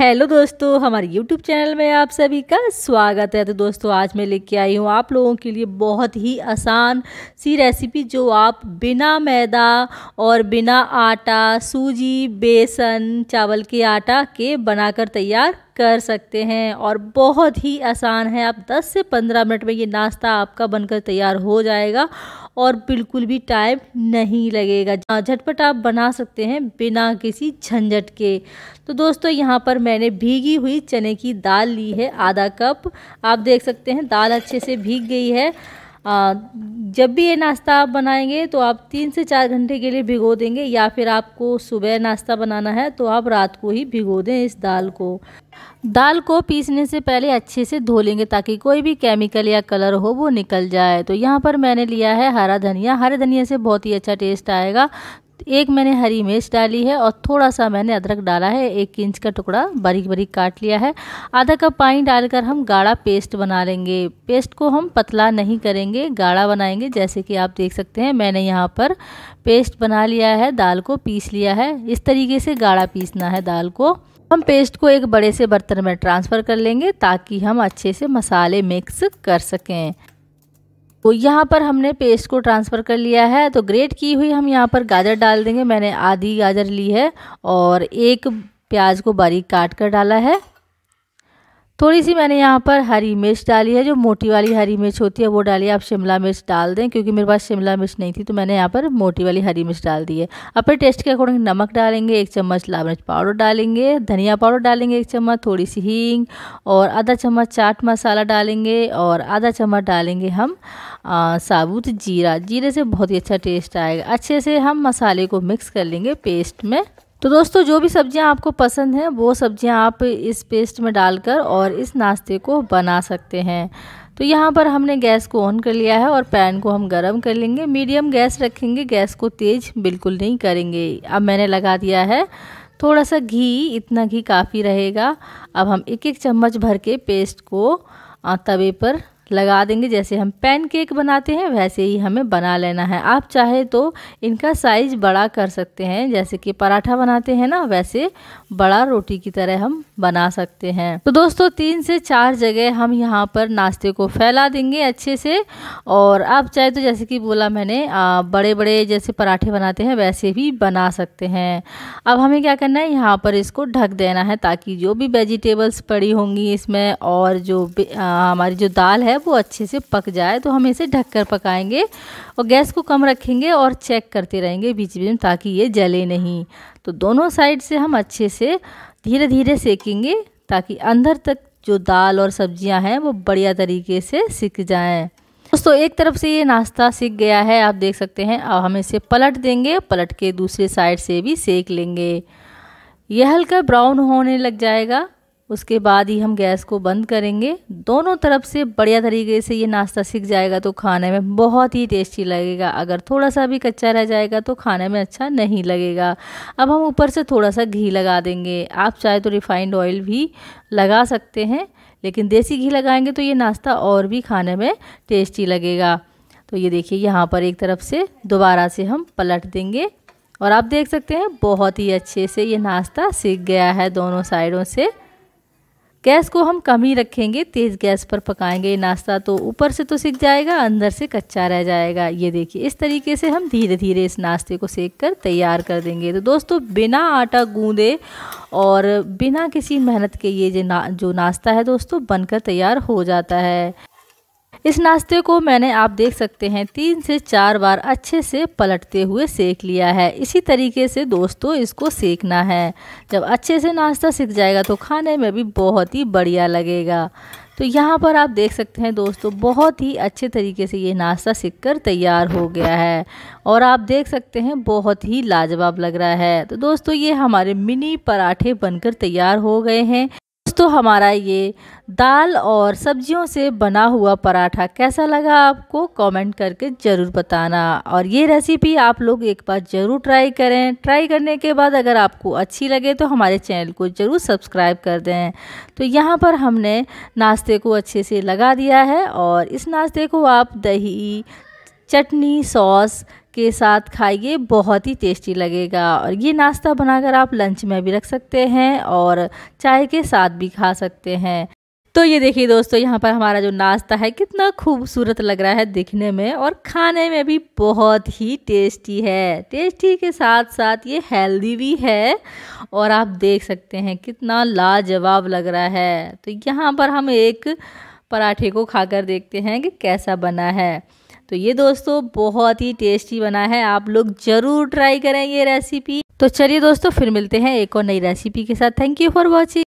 hello दोस्तों हमारे YouTube channel में आप सभी का स्वागत है तो दोस्तों आज मैं लेके आई हूँ आप लोगों के लिए बहुत ही आसान सी रेसिपी जो आप बिना मैदा और बिना आटा सूजी बेसन चावल के आटा के बनाकर तैयार कर सकते हैं और बहुत ही आसान है आप 10 से 15 मिनट में ये नाश्ता आपका बनकर तैयार हो जाएगा और बिल्कुल भी टाइम नहीं लगेगा हाँ, झटपट आप बना सकते हैं बिना किसी झंझट के तो दोस्तों यहाँ पर मैंने भीगी हुई चने की दाल ली है आधा कप आप देख सकते हैं दाल अच्छे से भीग गई है जब भी ये नाश्ता आप बनाएंगे तो आप तीन से चार घंटे के लिए भिगो देंगे या फिर आपको सुबह नाश्ता बनाना है तो आप रात को ही भिगो दें इस दाल को दाल को पीसने से पहले अच्छे से धो लेंगे ताकि कोई भी केमिकल या कलर हो वो निकल जाए तो यहाँ पर मैंने लिया है हरा धनिया हरे धनिया से बहुत ही अच्छा टेस्ट आएगा एक मैंने हरी मिर्च डाली है और थोड़ा सा मैंने अदरक डाला है एक इंच का टुकड़ा बारीक बारीक काट लिया है आधा कप पानी डालकर हम गाढ़ा पेस्ट बना लेंगे पेस्ट को हम पतला नहीं करेंगे गाढ़ा बनाएंगे जैसे कि आप देख सकते हैं मैंने यहाँ पर पेस्ट बना लिया है दाल को पीस लिया है इस तरीके से गाढ़ा पीसना है दाल को हम पेस्ट को एक बड़े से बर्तन में ट्रांसफ़र कर लेंगे ताकि हम अच्छे से मसाले मिक्स कर सकें तो यहाँ पर हमने पेस्ट को ट्रांसफ़र कर लिया है तो ग्रेट की हुई हम यहाँ पर गाजर डाल देंगे मैंने आधी गाजर ली है और एक प्याज को बारीक काट कर डाला है थोड़ी सी मैंने यहाँ पर हरी मिर्च डाली है जो मोटी वाली हरी मिर्च होती है वो डाली आप शिमला मिर्च डाल दें क्योंकि मेरे पास शिमला मिर्च नहीं थी तो मैंने यहाँ पर मोटी वाली हरी मिर्च डाल दी है अपने टेस्ट के अकॉर्डिंग नमक डालेंगे एक चम्मच लाल मिर्च पाउडर डालेंगे धनिया पाउडर डालेंगे एक चम्मच थोड़ी सी हींग और आधा चम्मच चाट मसाला डालेंगे और आधा चम्मच डालेंगे हम साबुत जीरा जीरे से बहुत ही अच्छा टेस्ट आएगा अच्छे से हम मसाले को मिक्स कर लेंगे पेस्ट में तो दोस्तों जो भी सब्जियां आपको पसंद हैं वो सब्जियां आप इस पेस्ट में डालकर और इस नाश्ते को बना सकते हैं तो यहाँ पर हमने गैस को ऑन कर लिया है और पैन को हम गरम कर लेंगे मीडियम गैस रखेंगे गैस को तेज़ बिल्कुल नहीं करेंगे अब मैंने लगा दिया है थोड़ा सा घी इतना घी काफ़ी रहेगा अब हम एक एक चम्मच भर के पेस्ट को तवे पर लगा देंगे जैसे हम पैनकेक केक बनाते हैं वैसे ही हमें बना लेना है आप चाहे तो इनका साइज़ बड़ा कर सकते हैं जैसे कि पराठा बनाते हैं ना वैसे बड़ा रोटी की तरह हम बना सकते हैं तो दोस्तों तीन से चार जगह हम यहाँ पर नाश्ते को फैला देंगे अच्छे से और आप चाहे तो जैसे कि बोला मैंने आ, बड़े बड़े जैसे पराठे बनाते हैं वैसे भी बना सकते हैं अब हमें क्या करना है यहाँ पर इसको ढक देना है ताकि जो भी वेजिटेबल्स पड़ी होंगी इसमें और जो हमारी जो दाल है वो अच्छे से पक जाए तो हम इसे ढक कर पकाएंगे और गैस को कम रखेंगे और चेक करते रहेंगे बीच बीच में ताकि ये जले नहीं तो दोनों साइड से हम अच्छे से धीरे धीरे सेकेंगे ताकि अंदर तक जो दाल और सब्जियां हैं वो बढ़िया तरीके से सिक जाएं दोस्तों एक तरफ से ये नाश्ता सिक गया है आप देख सकते हैं अब हम इसे पलट देंगे पलट के दूसरे साइड से भी सेक लेंगे यह हल्का ब्राउन होने लग जाएगा उसके बाद ही हम गैस को बंद करेंगे दोनों तरफ से बढ़िया तरीके से ये नाश्ता सीख जाएगा तो खाने में बहुत ही टेस्टी लगेगा अगर थोड़ा सा भी कच्चा रह जाएगा तो खाने में अच्छा नहीं लगेगा अब हम ऊपर से थोड़ा सा घी लगा देंगे आप चाहे तो रिफाइंड ऑयल भी लगा सकते हैं लेकिन देसी घी लगाएंगे तो ये नाश्ता और भी खाने में टेस्टी लगेगा तो ये देखिए यहाँ पर एक तरफ से दोबारा से हम पलट देंगे और आप देख सकते हैं बहुत ही अच्छे से ये नाश्ता सीख गया है दोनों साइडों से गैस को हम कम ही रखेंगे तेज़ गैस पर पकाएंगे नाश्ता तो ऊपर से तो सिक जाएगा अंदर से कच्चा रह जाएगा ये देखिए इस तरीके से हम धीरे धीरे इस नाश्ते को सेक कर तैयार कर देंगे तो दोस्तों बिना आटा गूंदे और बिना किसी मेहनत के ये जो ना जो नाश्ता है दोस्तों बनकर तैयार हो जाता है इस नाश्ते को मैंने आप देख सकते हैं तीन से चार बार अच्छे से पलटते हुए सेक लिया है इसी तरीके से दोस्तों इसको सेकना है जब अच्छे से नाश्ता सीख जाएगा तो खाने में भी बहुत ही बढ़िया लगेगा तो यहाँ पर आप देख सकते हैं दोस्तों बहुत ही अच्छे तरीके से ये नाश्ता सीख कर तैयार हो गया है और आप देख सकते हैं बहुत ही लाजवाब लग रहा है तो दोस्तों ये हमारे मिनी पराठे बनकर तैयार हो गए हैं दोस्तों हमारा ये दाल और सब्जियों से बना हुआ पराठा कैसा लगा आपको कमेंट करके ज़रूर बताना और ये रेसिपी आप लोग एक बार ज़रूर ट्राई करें ट्राई करने के बाद अगर आपको अच्छी लगे तो हमारे चैनल को ज़रूर सब्सक्राइब कर दें तो यहाँ पर हमने नाश्ते को अच्छे से लगा दिया है और इस नाश्ते को आप दही चटनी सॉस के साथ खाइए बहुत ही टेस्टी लगेगा और ये नाश्ता बनाकर आप लंच में भी रख सकते हैं और चाय के साथ भी खा सकते हैं तो ये देखिए दोस्तों यहाँ पर हमारा जो नाश्ता है कितना खूबसूरत लग रहा है दिखने में और खाने में भी बहुत ही टेस्टी है टेस्टी के साथ साथ ये हेल्दी भी है और आप देख सकते हैं कितना लाजवाब लग रहा है तो यहाँ पर हम एक पराठे को खाकर देखते हैं कि कैसा बना है तो ये दोस्तों बहुत ही टेस्टी बना है आप लोग ज़रूर ट्राई करें ये रेसिपी तो चलिए दोस्तों फिर मिलते हैं एक और नई रेसिपी के साथ थैंक यू फॉर वॉचिंग